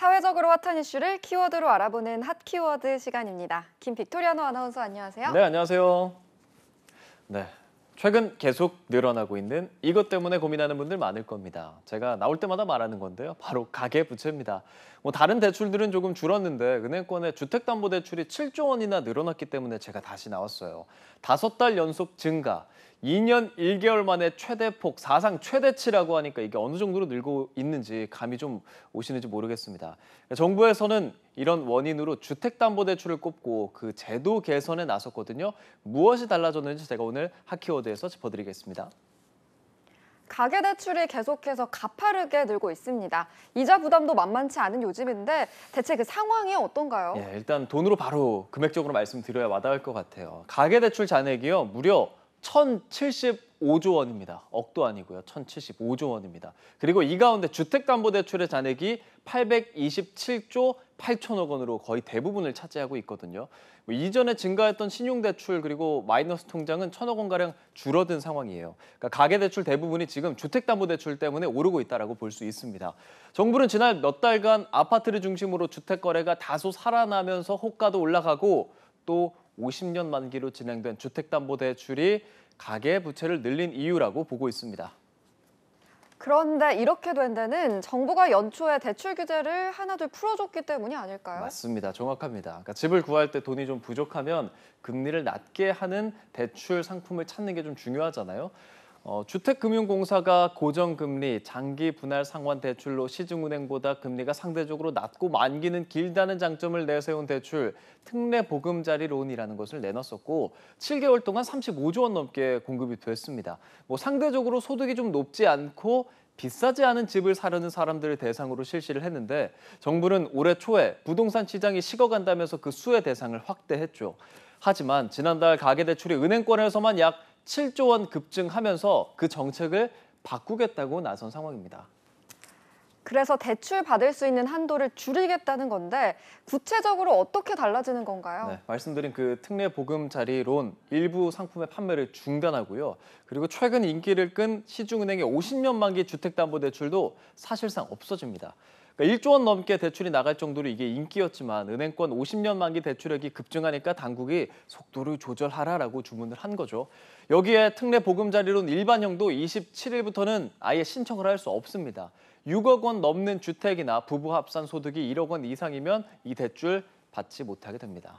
사회적으로 핫한 이슈를 키워드로 알아보는 핫 키워드 시간입니다. 김빅토리아노 아나운서 안녕하세요. 네, 안녕하세요. 네. 최근 계속 늘어나고 있는 이것 때문에 고민하는 분들 많을 겁니다. 제가 나올 때마다 말하는 건데요. 바로 가계 부채입니다. 뭐 다른 대출들은 조금 줄었는데 은행권의 주택담보대출이 7조 원이나 늘어났기 때문에 제가 다시 나왔어요. 다섯 달 연속 증가. 2년 1개월 만에 최대폭 사상 최대치라고 하니까 이게 어느 정도로 늘고 있는지 감이 좀 오시는지 모르겠습니다. 그러니까 정부에서는 이런 원인으로 주택담보대출을 꼽고 그 제도 개선에 나섰거든요. 무엇이 달라졌는지 제가 오늘 하키워드에서 짚어드리겠습니다. 가계대출이 계속해서 가파르게 늘고 있습니다. 이자 부담도 만만치 않은 요즘인데 대체 그 상황이 어떤가요? 예, 일단 돈으로 바로 금액적으로 말씀드려야 와닿을 것 같아요. 가계대출 잔액이요 무려 1,075조 원입니다. 억도 아니고요. 1,075조 원입니다. 그리고 이 가운데 주택담보대출의 잔액이 827조 8천억 원으로 거의 대부분을 차지하고 있거든요. 뭐 이전에 증가했던 신용대출 그리고 마이너스 통장은 천억 원가량 줄어든 상황이에요. 그러니까 가계대출 대부분이 지금 주택담보대출 때문에 오르고 있다고 볼 수 있습니다. 정부는 지난 몇 달간 아파트를 중심으로 주택거래가 다소 살아나면서 호가도 올라가고 또 50년 만기로 진행된 주택담보대출이 가계 부채를 늘린 이유라고 보고 있습니다. 그런데 이렇게 된 데는 정부가 연초에 대출 규제를 하나둘 풀어줬기 때문이 아닐까요? 맞습니다. 정확합니다. 그러니까 집을 구할 때 돈이 좀 부족하면 금리를 낮게 하는 대출 상품을 찾는 게 좀 중요하잖아요. 어, 주택금융공사가 고정금리, 장기 분할 상환 대출로 시중은행보다 금리가 상대적으로 낮고 만기는 길다는 장점을 내세운 대출, 특례 보금자리 론이라는 것을 내놨었고 7개월 동안 35조 원 넘게 공급이 됐습니다. 뭐 상대적으로 소득이 좀 높지 않고 비싸지 않은 집을 사려는 사람들을 대상으로 실시를 했는데 정부는 올해 초에 부동산 시장이 식어간다면서 그 수혜 대상을 확대했죠. 하지만 지난달 가계대출이 은행권에서만 약 7조 원 급증하면서 그 정책을 바꾸겠다고 나선 상황입니다. 그래서 대출 받을 수 있는 한도를 줄이겠다는 건데 구체적으로 어떻게 달라지는 건가요? 네, 말씀드린 그 특례 보금자리론 일부 상품의 판매를 중단하고요. 그리고 최근 인기를 끈 시중은행의 50년 만기 주택담보대출도 사실상 없어집니다. 그러니까 1조 원 넘게 대출이 나갈 정도로 이게 인기였지만 은행권 50년 만기 대출액이 급증하니까 당국이 속도를 조절하라라고 주문을 한 거죠. 여기에 특례 보금자리론 일반형도 27일부터는 아예 신청을 할 수 없습니다. 6억 원 넘는 주택이나 부부 합산 소득이 1억 원 이상이면 이 대출 받지 못하게 됩니다.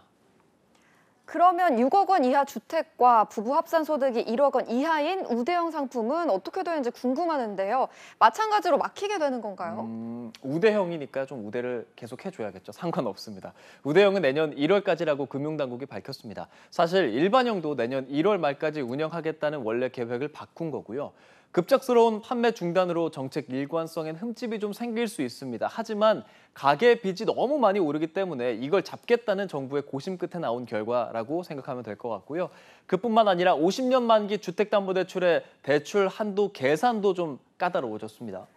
그러면 6억 원 이하 주택과 부부 합산 소득이 1억 원 이하인 우대형 상품은 어떻게 되는지 궁금하는데요. 마찬가지로 막히게 되는 건가요? 음, 우대형이니까 좀 우대를 계속 해줘야겠죠. 상관없습니다. 우대형은 내년 1월까지라고 금융당국이 밝혔습니다. 사실 일반형도 내년 1월 말까지 운영하겠다는 원래 계획을 바꾼 거고요. 급작스러운 판매 중단으로 정책 일관성엔 흠집이 좀 생길 수 있습니다. 하지만 가계 빚이 너무 많이 오르기 때문에 이걸 잡겠다는 정부의 고심 끝에 나온 결과라고 생각하면 될 것 같고요. 그뿐만 아니라 50년 만기 주택담보대출의 대출 한도 계산도 좀 까다로워졌습니다.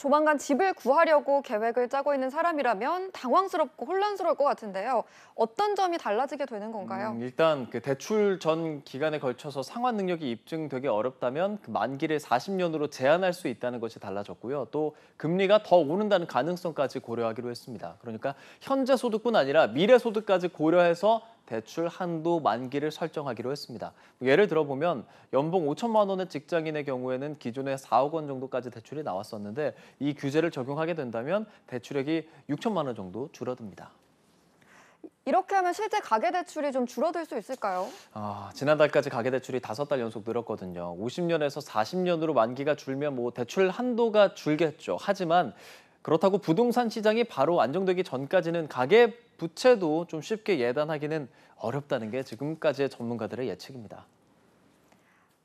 조만간 집을 구하려고 계획을 짜고 있는 사람이라면 당황스럽고 혼란스러울 것 같은데요. 어떤 점이 달라지게 되는 건가요? 음, 일단 그 대출 전 기간에 걸쳐서 상환 능력이 입증되기 어렵다면 그 만기를 40년으로 제한할 수 있다는 것이 달라졌고요. 또 금리가 더 오른다는 가능성까지 고려하기로 했습니다. 그러니까 현재 소득뿐 아니라 미래 소득까지 고려해서 대출 한도 만기를 설정하기로 했습니다. 예를 들어보면 연봉 5천만 원의 직장인의 경우에는 기존에 4억 원 정도까지 대출이 나왔었는데 이 규제를 적용하게 된다면 대출액이 6천만 원 정도 줄어듭니다. 이렇게 하면 실제 가계대출이 좀 줄어들 수 있을까요? 아, 지난달까지 가계대출이 5달 연속 늘었거든요. 50년에서 40년으로 만기가 줄면 뭐 대출 한도가 줄겠죠. 하지만 그렇다고 부동산 시장이 바로 안정되기 전까지는 가계 부채도 좀 쉽게 예단하기는 어렵다는 게 지금까지의 전문가들의 예측입니다.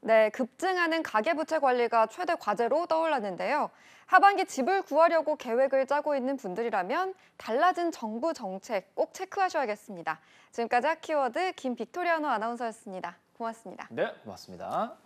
네, 급증하는 가계부채 관리가 최대 과제로 떠올랐는데요. 하반기 집을 구하려고 계획을 짜고 있는 분들이라면 달라진 정부 정책 꼭 체크하셔야겠습니다. 지금까지 키워드 김빅토리아노 아나운서였습니다. 고맙습니다. 네, 고맙습니다.